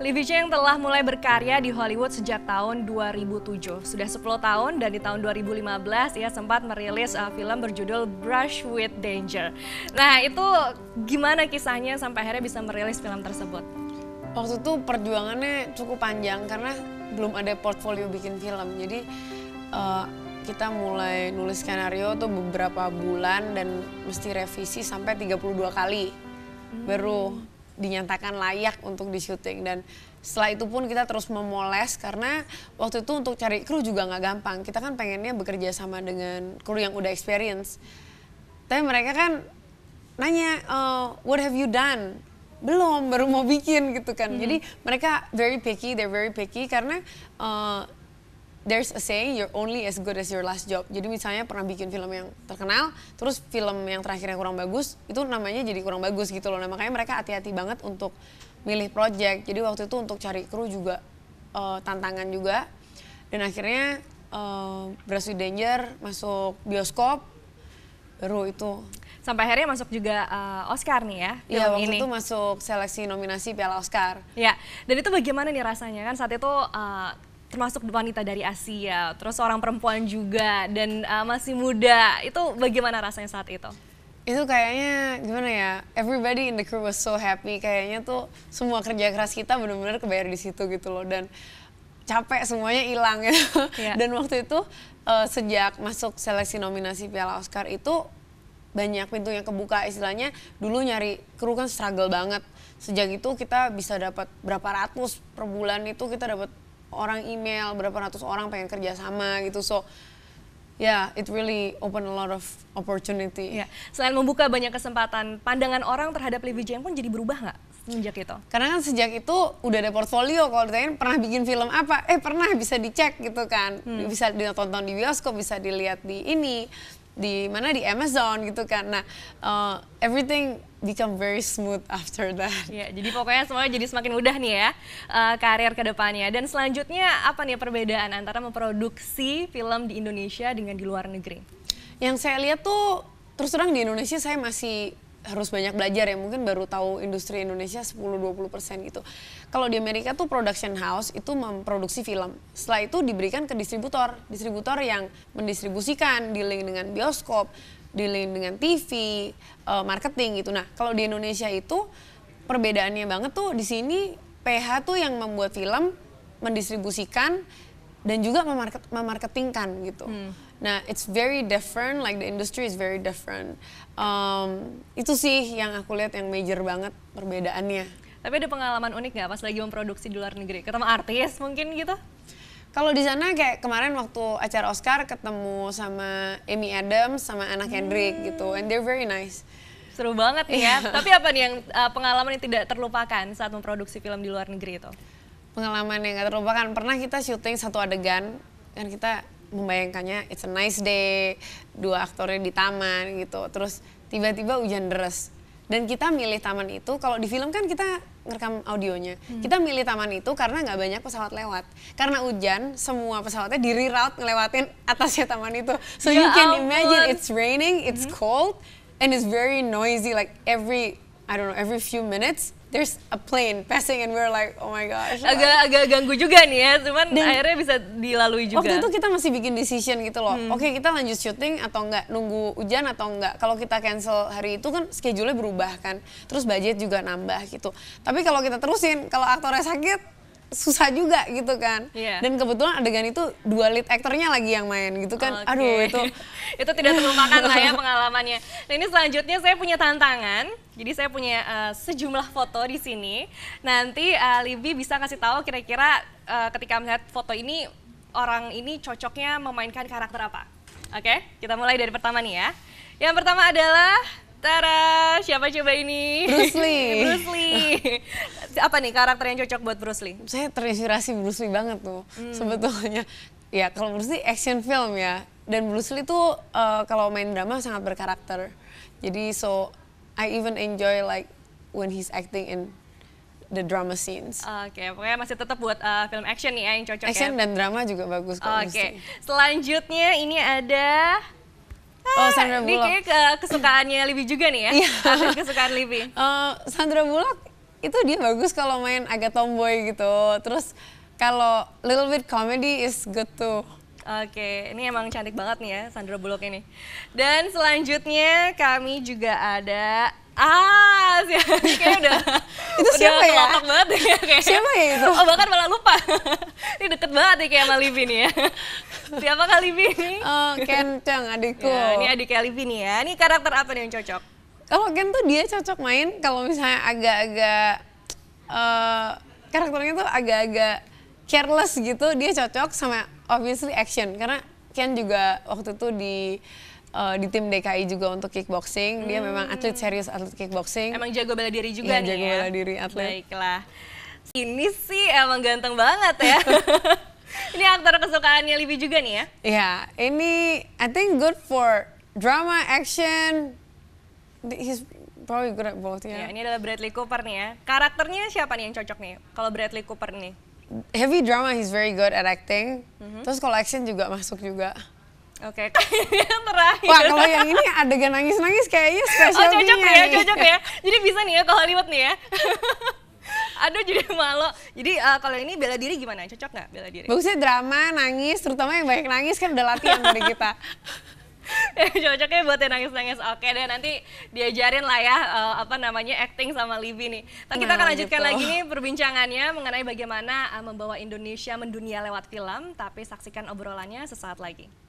Livy Cheng telah mulai berkarya di Hollywood sejak tahun 2007. Sudah 10 tahun dan di tahun 2015 ia sempat merilis uh, film berjudul Brush with Danger. Nah, itu gimana kisahnya sampai akhirnya bisa merilis film tersebut? Waktu itu perjuangannya cukup panjang karena belum ada portfolio bikin film. Jadi uh, kita mulai nulis skenario tuh beberapa bulan dan mesti revisi sampai 32 kali. Hmm. Baru dinyatakan layak untuk di syuting dan setelah itu pun kita terus memoles karena waktu itu untuk cari kru juga nggak gampang kita kan pengennya bekerja sama dengan kru yang udah experience tapi mereka kan nanya oh, what have you done belum baru mau bikin gitu kan mm -hmm. jadi mereka very picky they're very picky karena uh, there's a saying you're only as good as your last job. Jadi misalnya pernah bikin film yang terkenal, terus film yang terakhirnya kurang bagus, itu namanya jadi kurang bagus gitu loh. Nah makanya mereka hati-hati banget untuk milih project. Jadi waktu itu untuk cari kru juga uh, tantangan juga. Dan akhirnya uh, eh, Brasil Danger masuk bioskop, baru itu. Sampai akhirnya masuk juga uh, Oscar nih ya Iya, waktu ini. itu masuk seleksi nominasi Piala Oscar. Ya, dan itu bagaimana nih rasanya kan saat itu uh, termasuk wanita dari Asia, terus seorang perempuan juga dan uh, masih muda. Itu bagaimana rasanya saat itu? Itu kayaknya gimana ya? Everybody in the crew was so happy. Kayaknya tuh semua kerja keras kita benar-benar kebayar di situ gitu loh dan capek semuanya hilang gitu. ya. Yeah. Dan waktu itu uh, sejak masuk seleksi nominasi Piala Oscar itu banyak pintu yang kebuka istilahnya dulu nyari kru kan struggle banget sejak itu kita bisa dapat berapa ratus per bulan itu kita dapat orang email berapa ratus orang pengen kerja sama gitu so Ya, yeah, it really open a lot of opportunity. Yeah. Selain membuka banyak kesempatan, pandangan orang terhadap Levi Jane pun jadi berubah nggak sejak itu? Karena kan sejak itu udah ada portfolio kalau ditanyain pernah bikin film apa, eh pernah bisa dicek gitu kan, hmm. bisa ditonton di bioskop, bisa dilihat di ini, di mana di Amazon gitu kan. Nah, uh, everything become very smooth after that. Ya, jadi pokoknya semuanya jadi semakin mudah nih ya uh, karir kedepannya. Dan selanjutnya apa nih perbedaan antara memproduksi film di Indonesia dengan di luar negeri? Yang saya lihat tuh terus terang di Indonesia saya masih harus banyak belajar ya mungkin baru tahu industri Indonesia 10-20 persen gitu. Kalau di Amerika tuh production house itu memproduksi film. Setelah itu diberikan ke distributor, distributor yang mendistribusikan di link dengan bioskop, di link dengan TV, eh, marketing gitu. Nah kalau di Indonesia itu perbedaannya banget tuh di sini PH tuh yang membuat film, mendistribusikan, dan juga memarket, memarketingkan gitu. Hmm. Nah, it's very different, like the industry is very different. Um, itu sih yang aku lihat yang major banget perbedaannya. Tapi ada pengalaman unik nggak pas lagi memproduksi di luar negeri? Ketemu artis mungkin gitu? Kalau di sana kayak kemarin waktu acara Oscar ketemu sama Amy Adams sama anak hmm. Hendrik gitu, and they're very nice. Seru banget nih ya. Tapi apa nih yang uh, pengalaman yang tidak terlupakan saat memproduksi film di luar negeri itu? pengalaman yang gak terlupakan pernah kita syuting satu adegan kan kita membayangkannya it's a nice day dua aktornya di taman gitu terus tiba-tiba hujan deras dan kita milih taman itu kalau di film kan kita ngerekam audionya hmm. kita milih taman itu karena nggak banyak pesawat lewat karena hujan semua pesawatnya di reroute ngelewatin atasnya taman itu so ya you can ampun. imagine it's raining it's hmm. cold and it's very noisy like every I don't know every few minutes there's a plane passing and we're like oh my gosh agak-agak ganggu juga nih ya cuman Dan akhirnya bisa dilalui juga waktu itu kita masih bikin decision gitu loh hmm. oke okay, kita lanjut syuting atau enggak nunggu hujan atau enggak kalau kita cancel hari itu kan schedule-nya berubah kan terus budget juga nambah gitu tapi kalau kita terusin kalau aktornya sakit susah juga gitu kan. Yeah. Dan kebetulan adegan itu dua lead aktornya lagi yang main gitu kan. Okay. Aduh itu itu tidak terlupakan lah ya pengalamannya. Nah ini selanjutnya saya punya tantangan. Jadi saya punya uh, sejumlah foto di sini. Nanti uh, eh, Libby bisa kasih tahu kira-kira uh, ketika melihat foto ini orang ini cocoknya memainkan karakter apa. Oke, okay? kita mulai dari pertama nih ya. Yang pertama adalah Tara, siapa coba ini? Bruce Lee. Bruce Lee. Apa nih karakter yang cocok buat Bruce Lee? Saya terinspirasi Bruce Lee banget tuh hmm. sebetulnya. Ya kalau Bruce Lee action film ya dan Bruce Lee tuh uh, kalau main drama sangat berkarakter. Jadi so I even enjoy like when he's acting in the drama scenes. Oke, okay, pokoknya masih tetap buat uh, film action nih ya yang cocok action ya. dan drama juga bagus kok. Oke. Okay. Selanjutnya ini ada Oh, ah, Sandra Bullock. Ini kayak kesukaannya Libby juga nih ya. Iya. kesukaan Libby. Uh, Sandra Bullock itu dia bagus kalau main agak tomboy gitu. Terus kalau little bit comedy is good tuh. Oke, ini emang cantik banget nih ya Sandra Bullock ini. Dan selanjutnya kami juga ada Ah, si kayaknya udah itu udah siapa ya? banget ya kayak. Siapa ya itu? Oh, bahkan malah lupa. ini deket banget nih kayak sama Livi nih ya. Siapa kali ini? Oh, kenceng adikku. Ya, ini adik kali ini ya. Ini karakter apa nih yang cocok? Kalau Ken tuh dia cocok main kalau misalnya agak-agak uh, karakternya tuh agak-agak careless gitu, dia cocok sama obviously action karena Ken juga waktu itu di uh, di tim DKI juga untuk kickboxing. Hmm. Dia memang atlet serius atlet kickboxing. Emang jago bela diri juga ya, nih jago ya. bela diri atlet. Baiklah. Ini sih emang ganteng banget ya. ini aktor kesukaannya Libby juga nih ya? Iya, ini I think good for drama, action. He's probably good at both ya. Yeah. yeah, ini adalah Bradley Cooper nih ya. Karakternya siapa nih yang cocok nih? Kalau Bradley Cooper nih? Heavy drama, he's very good at acting. Mm-hmm. Terus kalau action juga masuk juga. Oke, yang terakhir. Wah, kalau yang ini adegan nangis-nangis kayaknya spesial. Oh, cocok ya, cocok ya. Jadi bisa nih ya kalau liwat nih ya. aduh jadi malu jadi uh, kalau ini bela diri gimana cocok nggak bela diri bagusnya drama nangis terutama yang banyak nangis kan udah latihan dari kita ya, cocoknya buat yang nangis-nangis oke deh nanti diajarin lah ya uh, apa namanya acting sama Livi nih tapi kita nah, akan lanjutkan gitu. lagi nih perbincangannya mengenai bagaimana uh, membawa Indonesia mendunia lewat film tapi saksikan obrolannya sesaat lagi